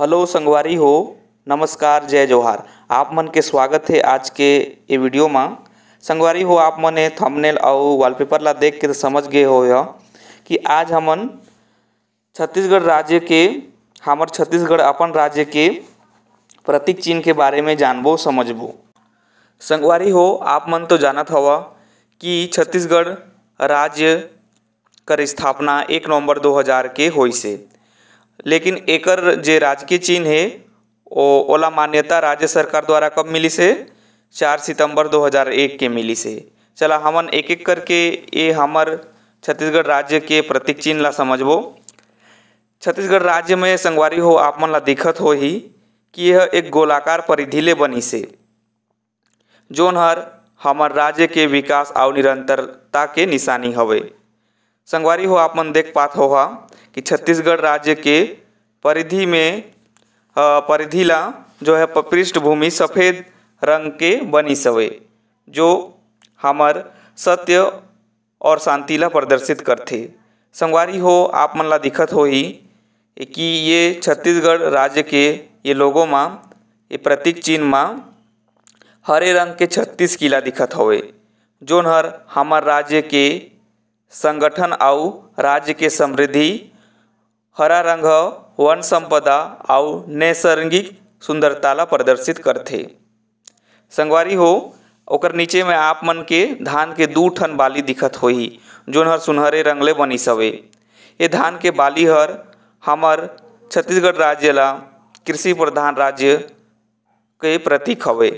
hello संगवारी हो नमस्कार जय जोहार आप मन के स्वागत है आज के ये वीडियो में संगवारी हो आप मन थंबनेल और वॉलपेपर ला देख के तो समझ गए हो कि आज हमन छत्तीसगढ़ राज्य के हमार छत्तीसगढ़ अपन राज्य के प्रतीक चिन्ह के बारे में जानबो समझबो संगवारी हो आप मन तो जानत हो कि छत्तीसगढ़ राज्य कर स्थापना एक नवंबर 2000 के होई से लेकिन एकर जे राजकीय चिन्ह है ओ ओला मान्यता राज्य सरकार द्वारा कब मिली से चार सितंबर 2001 के मिली से चला हमन एक एक करके ये हमर छत्तीसगढ़ राज्य के प्रतीक चिन्ह ला समझबो छत्तीसगढ़ राज्य में संगवारी हो आप मन ला दिखत हो ही कि यह एक गोलाकार परिधि ले से जोन हर हमर राज्य के विकास और निरंतरता के निशानी हवे संगवारी हो आप मन देख पात हो कि छत्तीसगढ़ राज्य के परिधि में परिधि ला जो है पृष्ठभूमि सफ़ेद रंग के बनी सवे जो हमार सत्य और शांति ला प्रदर्शित करते संगवारी हो आप मन ला दिखत हो ही कि ये छत्तीसगढ़ राज्य के ये लोगों माँ ये प्रतीक चिन्ह माँ हरे रंग के छत्तीस किला दिखत होवे जोन हर हमार राज्य के संगठन आउ राज्य के समृद्धि हरा रंग वन संपदा आउ नैसर्गिक सुंदरता ला प्रदर्शित करते संगवारी हो ओकर नीचे में आप मन के धान के दू ठन बाली दिखत हो जोन हर सुनहरे रंगले बनी सवे हवे ये धान के बाली हर हमर छत्तीसगढ़ राज्य ला कृषि प्रधान राज्य के प्रतीक हवे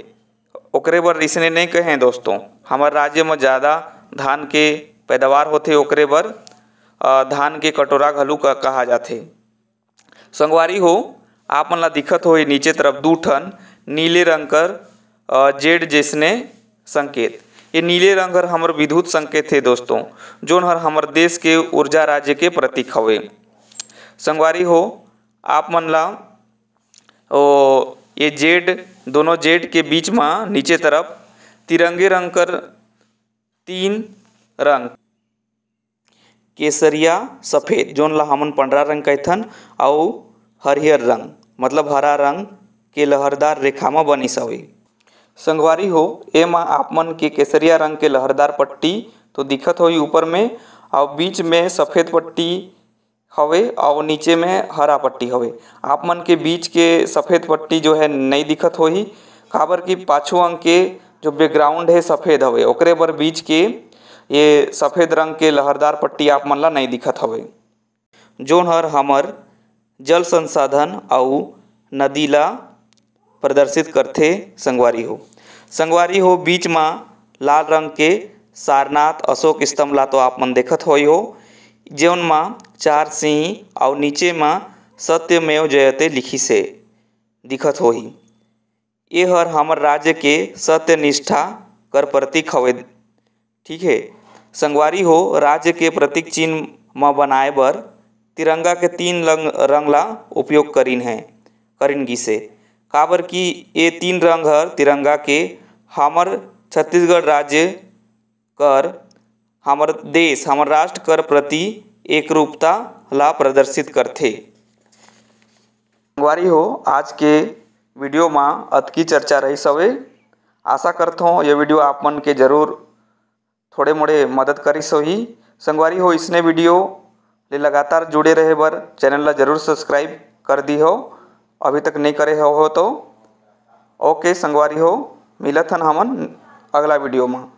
ओकरे बर इसने नहीं कहें दोस्तों हमारे राज्य में ज़्यादा धान के पैदावार होते ओकरे बर धान के कटोरा घलू कहा जाते संगवारी हो आप मन ला दिखत हो नीचे तरफ दू ठन नीले रंग कर जेड जैसने संकेत ये नीले रंग हर हमर विद्युत संकेत है दोस्तों जोन हर हमर देश के ऊर्जा राज्य के प्रतीक हवे संगवारी हो आप मन ला ओ ये जेड दोनों जेड के बीच में नीचे तरफ तिरंगे रंग कर तीन रंग केसरिया सफ़ेद जोन ला हमन पंडरा रंग कहथन अउ हरियर रंग मतलब हरा रंग के लहरदार रेखा में बनी हवे संगवारी हो ए मा आप मन के केसरिया रंग के लहरदार पट्टी तो दिखत होई ऊपर में और बीच में सफ़ेद पट्टी हवे और नीचे में हरा पट्टी हवे आप मन के बीच के सफ़ेद पट्टी जो है नहीं दिखत होबर काबर कि पाछू अंग के जो बैकग्राउंड है सफ़ेद हवे ओकरे बर बीच के ये सफ़ेद रंग के लहरदार पट्टी आप मन ला नहीं दिखत हवे जोन हर हमर जल संसाधन अउ नदी ला प्रदर्शित करते संगवारी हो संगवारी हो बीच में लाल रंग के सारनाथ अशोक स्तंभ ला तो आप मन देखत हो जौन माँ चार सिंह और नीचे में सत्यमेव जयते लिखी से दिखत हो ही ये हर हमर राज्य के सत्यनिष्ठा कर प्रतीक हवे ठीक है संगवारी हो राज्य के प्रतीक चिन्ह म बनाए बर तिरंगा के तीन रंग रंग ला उपयोग करीन है करीन से काबर कि ये तीन रंग हर तिरंगा के हमर छत्तीसगढ़ राज्य कर हमर देश हमर राष्ट्र कर प्रति एक रूपता ला प्रदर्शित करते संगवारी हो आज के वीडियो में अतकी चर्चा रही सवे आशा करता हूँ ये वीडियो आप मन के जरूर मोड़े मदद મદદ सो ही संगवारी हो इसने वीडियो ले लगातार जुड़े रहे बर चैनल ला जरूर सब्सक्राइब कर दी हो अभी तक नहीं करे हो, हो तो ओके संगवारी हो मिलत हन हमन अगला वीडियो में